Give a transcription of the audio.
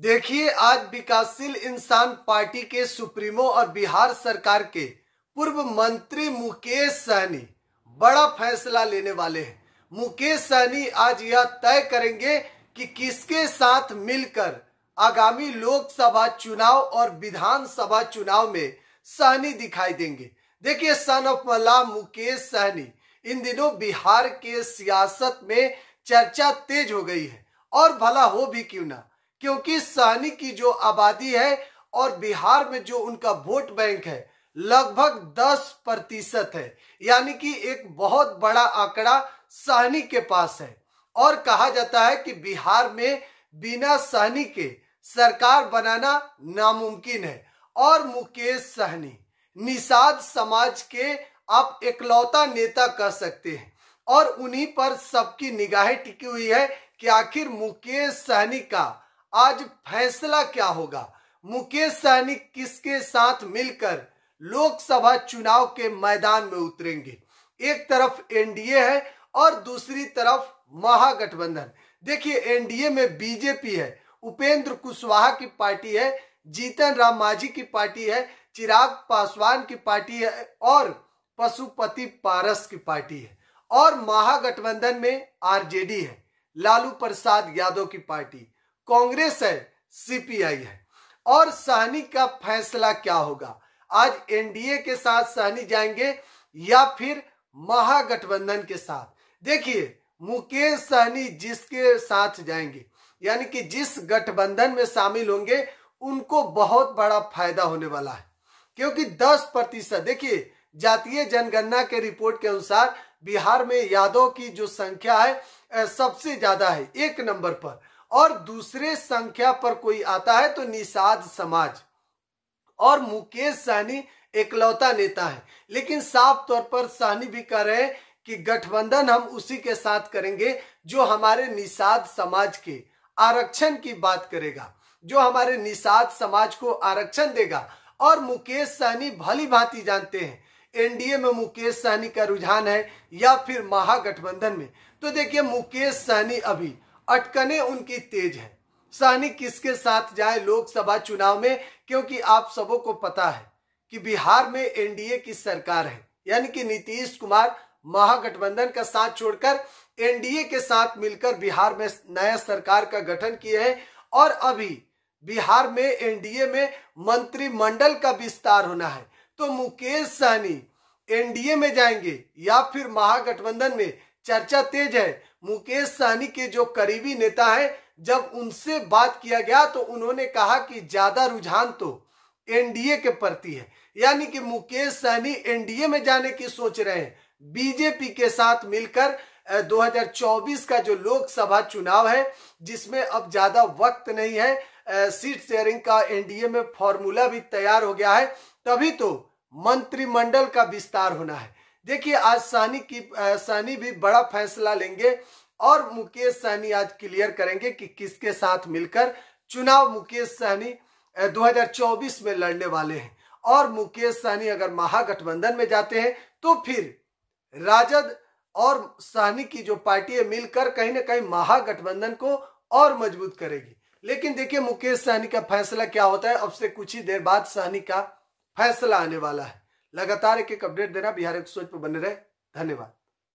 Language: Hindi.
देखिए आज विकासशील इंसान पार्टी के सुप्रीमो और बिहार सरकार के पूर्व मंत्री मुकेश सहनी बड़ा फैसला लेने वाले हैं मुकेश सहनी आज यह तय करेंगे कि किसके साथ मिलकर आगामी लोकसभा चुनाव और विधानसभा चुनाव में सहनी दिखाई देंगे देखिए सन ऑफ मल्ला मुकेश सहनी इन दिनों बिहार के सियासत में चर्चा तेज हो गई है और भला हो भी क्यों ना क्योंकि सानी की जो आबादी है और बिहार में जो उनका वोट बैंक है लगभग 10 प्रतिशत है यानी कि एक बहुत बड़ा आंकड़ा सहनी के पास है और कहा जाता है कि बिहार में बिना सहनी के सरकार बनाना नामुमकिन है और मुकेश सहनी निषाद समाज के आप एकलौता नेता कह सकते हैं और उन्हीं पर सबकी निगाहें टिकी हुई है कि आखिर मुकेश सहनी का आज फैसला क्या होगा मुकेश सहनी किसके साथ मिलकर लोकसभा चुनाव के मैदान में उतरेंगे एक तरफ एनडीए है और दूसरी तरफ महागठबंधन देखिए एनडीए में बीजेपी है उपेंद्र कुशवाहा की पार्टी है जीतन राम मांझी की पार्टी है चिराग पासवान की पार्टी है और पशुपति पारस की पार्टी है और महागठबंधन में आरजेडी है लालू प्रसाद यादव की पार्टी कांग्रेस है सीपीआई है और सहनी का फैसला क्या होगा आज एनडीए के साथ सहनी जाएंगे या फिर महागठबंधन के साथ देखिए मुकेश सहनी जिसके साथ जाएंगे यानी कि जिस गठबंधन में शामिल होंगे उनको बहुत बड़ा फायदा होने वाला है क्योंकि 10 प्रतिशत देखिए जातीय जनगणना के रिपोर्ट के अनुसार बिहार में यादव की जो संख्या है सबसे ज्यादा है एक नंबर पर और दूसरे संख्या पर कोई आता है तो निषाद समाज और मुकेश सहनी एकलौता नेता है लेकिन साफ तौर पर सहनी भी कह रहे हैं कि गठबंधन हम उसी के साथ करेंगे जो हमारे निषाद समाज के आरक्षण की बात करेगा जो हमारे निषाद समाज को आरक्षण देगा और मुकेश सहनी भली भांति जानते हैं एनडीए में मुकेश सहनी का रुझान है या फिर महागठबंधन में तो देखिए मुकेश सहनी अभी अटकने उनकी तेज है सहनी किसके साथ जाए लोकसभा चुनाव में क्योंकि आप सबों को पता है कि बिहार में एनडीए की सरकार है यानी कि नीतीश कुमार महागठबंधन का साथ छोड़कर एनडीए के साथ मिलकर बिहार में नया सरकार का गठन किए हैं और अभी बिहार में एनडीए में मंत्रिमंडल का विस्तार होना है तो मुकेश सहनी एनडीए में जाएंगे या फिर महागठबंधन में चर्चा तेज है मुकेश सहनी के जो करीबी नेता है जब उनसे बात किया गया तो उन्होंने कहा कि ज्यादा रुझान तो एनडीए के प्रति है यानी कि मुकेश सहनी एनडीए में जाने की सोच रहे हैं बीजेपी के साथ मिलकर 2024 का जो लोकसभा चुनाव है जिसमें अब ज्यादा वक्त नहीं है सीट शेयरिंग का एनडीए में फॉर्मूला भी तैयार हो गया है तभी तो मंत्रिमंडल का विस्तार होना है देखिए आज सानी की सानी भी बड़ा फैसला लेंगे और मुकेश सहनी आज क्लियर करेंगे कि किसके साथ मिलकर चुनाव मुकेश सहनी 2024 में लड़ने वाले हैं और मुकेश सहनी अगर महागठबंधन में जाते हैं तो फिर राजद और सहनी की जो पार्टी है मिलकर कहीं ना कहीं महागठबंधन को और मजबूत करेगी लेकिन देखिए मुकेश सहनी का फैसला क्या होता है अब से कुछ ही देर बाद सहनी का फैसला आने वाला है लगातार एक एक अपडेट देना बिहार एक्सप्रेस पर बने रहे धन्यवाद